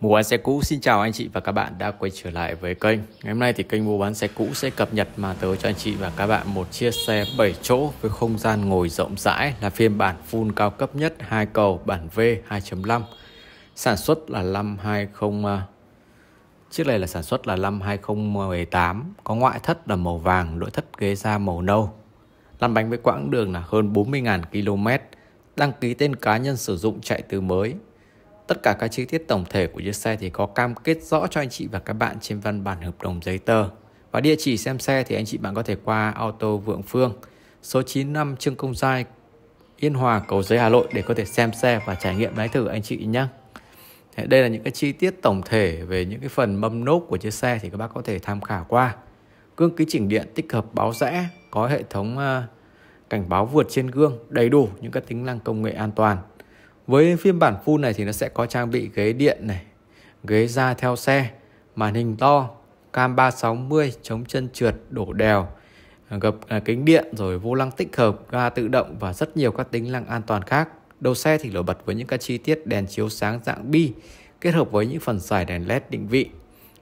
Mua bán xe cũ xin chào anh chị và các bạn đã quay trở lại với kênh Ngày hôm nay thì kênh mua bán xe cũ sẽ cập nhật mà tới cho anh chị và các bạn một chiếc xe 7 chỗ với không gian ngồi rộng rãi là phiên bản full cao cấp nhất hai cầu bản V 2.5 Sản xuất là năm 20 à, Chiếc này là sản xuất là năm 2018 Có ngoại thất là màu vàng, nội thất ghế da màu nâu Lăn bánh với quãng đường là hơn 40.000 km Đăng ký tên cá nhân sử dụng chạy từ mới Tất cả các chi tiết tổng thể của chiếc xe thì có cam kết rõ cho anh chị và các bạn trên văn bản hợp đồng giấy tờ. Và địa chỉ xem xe thì anh chị bạn có thể qua Auto Vượng Phương, số 95 Trương Công Giai, Yên Hòa, Cầu Giấy, Hà Nội để có thể xem xe và trải nghiệm lái thử anh chị nhé. Đây là những cái chi tiết tổng thể về những cái phần mâm nốt của chiếc xe thì các bác có thể tham khảo qua. Gương ký chỉnh điện tích hợp báo rẽ, có hệ thống ờ, cảnh báo vượt trên gương, đầy đủ những các tính năng công nghệ an toàn. Với phiên bản full này thì nó sẽ có trang bị ghế điện này, ghế da theo xe, màn hình to, cam 360, chống chân trượt, đổ đèo, gập à, kính điện rồi vô lăng tích hợp, ga tự động và rất nhiều các tính năng an toàn khác. Đầu xe thì nổi bật với những các chi tiết đèn chiếu sáng dạng bi kết hợp với những phần giải đèn led định vị.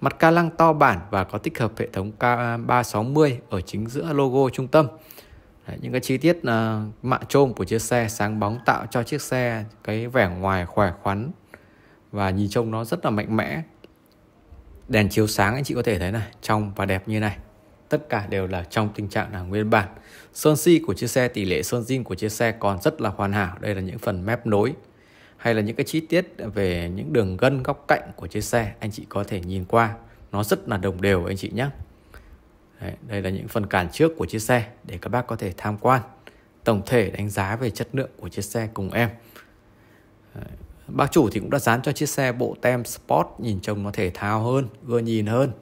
Mặt ca lăng to bản và có tích hợp hệ thống K360 ở chính giữa logo trung tâm. Đấy, những cái chi tiết uh, à, mạ trôm của chiếc xe sáng bóng tạo cho chiếc xe cái vẻ ngoài khỏe khoắn và nhìn trông nó rất là mạnh mẽ đèn chiếu sáng anh chị có thể thấy này trong và đẹp như này tất cả đều là trong tình trạng là nguyên bản sơn si của chiếc xe tỷ lệ sơn zin của chiếc xe còn rất là hoàn hảo đây là những phần mép nối hay là những cái chi tiết về những đường gân góc cạnh của chiếc xe anh chị có thể nhìn qua nó rất là đồng đều anh chị nhé Đấy, đây là những phần cản trước của chiếc xe để các bác có thể tham quan tổng thể đánh giá về chất lượng của chiếc xe cùng em Đấy. bác chủ thì cũng đã dán cho chiếc xe bộ tem sport nhìn trông nó thể thao hơn ưa nhìn hơn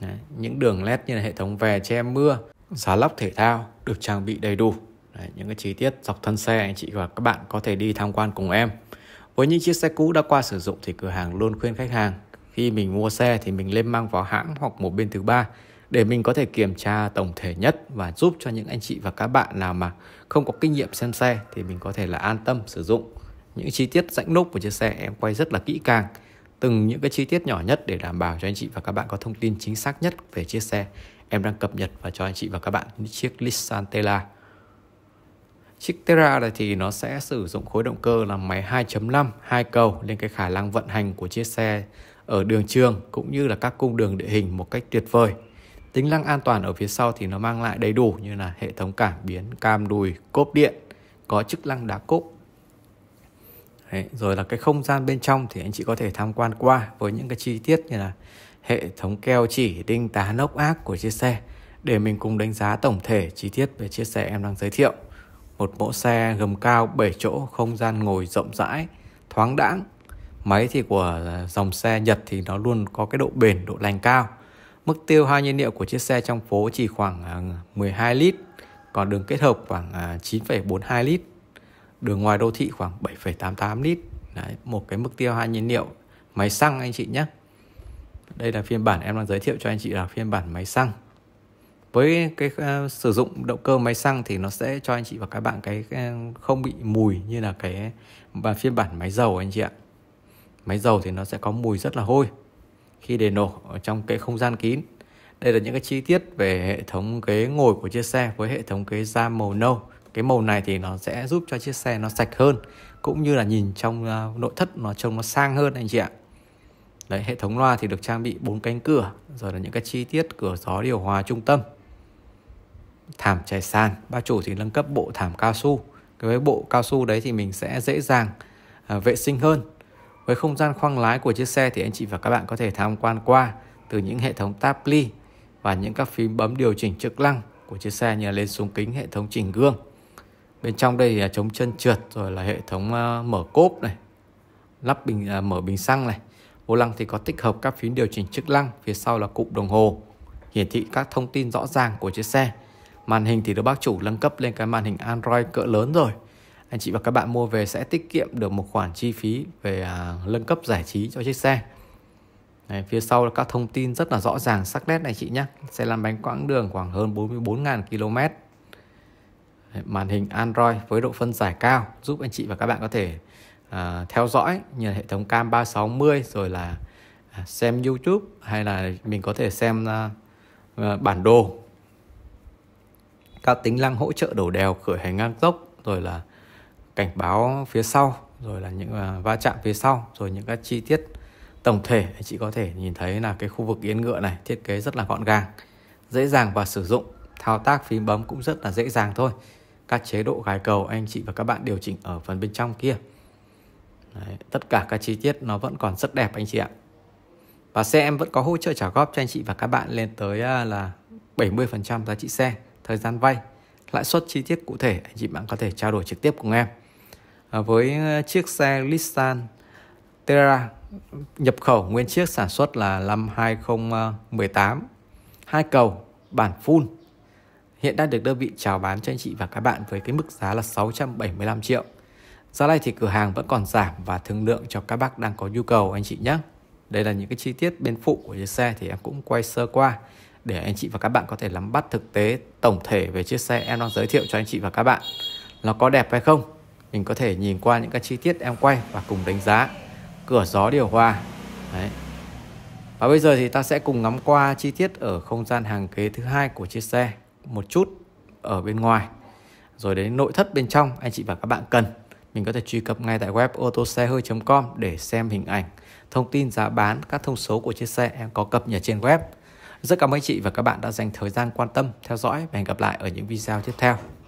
Đấy. những đường led như là hệ thống vè che mưa giá lóc thể thao được trang bị đầy đủ Đấy. những cái chi tiết dọc thân xe anh chị và các bạn có thể đi tham quan cùng em với những chiếc xe cũ đã qua sử dụng thì cửa hàng luôn khuyên khách hàng khi mình mua xe thì mình lên mang vào hãng hoặc một bên thứ ba để mình có thể kiểm tra tổng thể nhất và giúp cho những anh chị và các bạn nào mà không có kinh nghiệm xem xe thì mình có thể là an tâm sử dụng những chi tiết rãnh nút của chiếc xe em quay rất là kỹ càng từng những cái chi tiết nhỏ nhất để đảm bảo cho anh chị và các bạn có thông tin chính xác nhất về chiếc xe em đang cập nhật và cho anh chị và các bạn chiếc Nissan Terra Chiếc Terra này thì nó sẽ sử dụng khối động cơ là máy 2.5 hai cầu nên cái khả năng vận hành của chiếc xe ở đường trường cũng như là các cung đường địa hình một cách tuyệt vời tính năng an toàn ở phía sau thì nó mang lại đầy đủ như là hệ thống cảm biến cam đùi cốp điện có chức năng đá cốp Đấy, rồi là cái không gian bên trong thì anh chị có thể tham quan qua với những cái chi tiết như là hệ thống keo chỉ đinh tá nốc ác của chiếc xe để mình cùng đánh giá tổng thể chi tiết về chiếc xe em đang giới thiệu. Một mẫu xe gầm cao 7 chỗ, không gian ngồi rộng rãi, thoáng đãng. Máy thì của dòng xe Nhật thì nó luôn có cái độ bền, độ lành cao. Mức tiêu hao nhiên liệu của chiếc xe trong phố chỉ khoảng 12 à, lít, còn đường kết hợp khoảng 9,42 à, lít, đường ngoài đô thị khoảng 7,88 lít. Đấy, một cái mức tiêu hao nhiên liệu máy xăng anh chị nhé. Đây là phiên bản em đang giới thiệu cho anh chị là phiên bản máy xăng. Với cái uh, sử dụng động cơ máy xăng thì nó sẽ cho anh chị và các bạn cái uh, không bị mùi như là cái và phiên bản máy dầu anh chị ạ. Máy dầu thì nó sẽ có mùi rất là hôi khi để nổ ở trong cái không gian kín. Đây là những cái chi tiết về hệ thống ghế ngồi của chiếc xe với hệ thống ghế da màu nâu. Cái màu này thì nó sẽ giúp cho chiếc xe nó sạch hơn cũng như là nhìn trong à, nội thất nó trông nó sang hơn anh chị ạ. Đấy, hệ thống loa thì được trang bị bốn cánh cửa rồi là những cái chi tiết cửa gió điều hòa trung tâm thảm trải sàn ba chủ thì nâng cấp bộ thảm cao su cái bộ cao su đấy thì mình sẽ dễ dàng à, vệ sinh hơn với không gian khoang lái của chiếc xe thì anh chị và các bạn có thể tham quan qua từ những hệ thống táp ly và những các phím bấm điều chỉnh chức năng của chiếc xe như lên xuống kính, hệ thống chỉnh gương. Bên trong đây là chống chân trượt rồi là hệ thống ờ, mở cốp này, lắp bình à, mở bình xăng này. Vô lăng thì có tích hợp các phím điều chỉnh chức năng, phía sau là cụm đồng hồ hiển thị các thông tin rõ ràng của chiếc xe. Màn hình thì được bác chủ nâng cấp lên cái màn hình Android cỡ lớn rồi anh chị và các bạn mua về sẽ tiết kiệm được một khoản chi phí về à, nâng cấp giải trí cho chiếc xe Đấy, phía sau là các thông tin rất là rõ ràng sắc nét này chị nhé xe lăn bánh quãng đường khoảng hơn 44.000 km Đấy, màn hình Android với độ phân giải cao giúp anh chị và các bạn có thể à, theo dõi như hệ thống cam 360 rồi là à, xem YouTube hay là mình có thể xem à, à, bản đồ các tính năng hỗ trợ đổ đèo khởi hành ngang dốc rồi là cảnh báo phía sau rồi là những à, va chạm phía sau rồi những các chi tiết tổng thể anh chị có thể nhìn thấy là cái khu vực yên ngựa này thiết kế rất là gọn gàng dễ dàng và sử dụng thao tác phím bấm cũng rất là dễ dàng thôi các chế độ gài cầu anh chị và các bạn điều chỉnh ở phần bên trong kia Đấy, tất cả các chi tiết nó vẫn còn rất đẹp anh chị ạ và xe em vẫn có hỗ trợ trả góp cho anh chị và các bạn lên tới à, là 70% giá trị xe thời gian vay lãi suất chi tiết cụ thể anh chị bạn có thể trao đổi trực tiếp cùng em À, với ờ, chiếc xe Nissan Terra nhập khẩu nguyên chiếc sản xuất là năm 2018 hai cầu bản full hiện đang được đơn vị chào bán cho anh chị và các bạn với cái mức giá là 675 triệu giá này thì cửa hàng vẫn còn giảm và thương lượng cho các bác đang có nhu cầu anh chị nhé đây là những cái chi tiết bên phụ của chiếc xe thì em cũng quay sơ qua để anh chị và các bạn có thể nắm bắt thực tế tổng thể về chiếc xe em đang giới thiệu cho anh chị và các bạn nó có đẹp hay không mình có thể nhìn qua những cái chi tiết em quay và cùng đánh giá cửa gió điều hòa Đấy. và bây giờ thì ta sẽ cùng ngắm qua chi tiết ở không gian hàng ghế thứ hai của chiếc xe một chút ở bên ngoài rồi đến nội thất bên trong anh chị và các bạn cần mình có thể truy cập ngay tại web ô xe hơi com để xem hình ảnh thông tin giá bán các thông số của chiếc xe em có cập nhật trên web rất cảm ơn anh chị và các bạn đã dành thời gian quan tâm theo dõi và hẹn gặp lại ở những video tiếp theo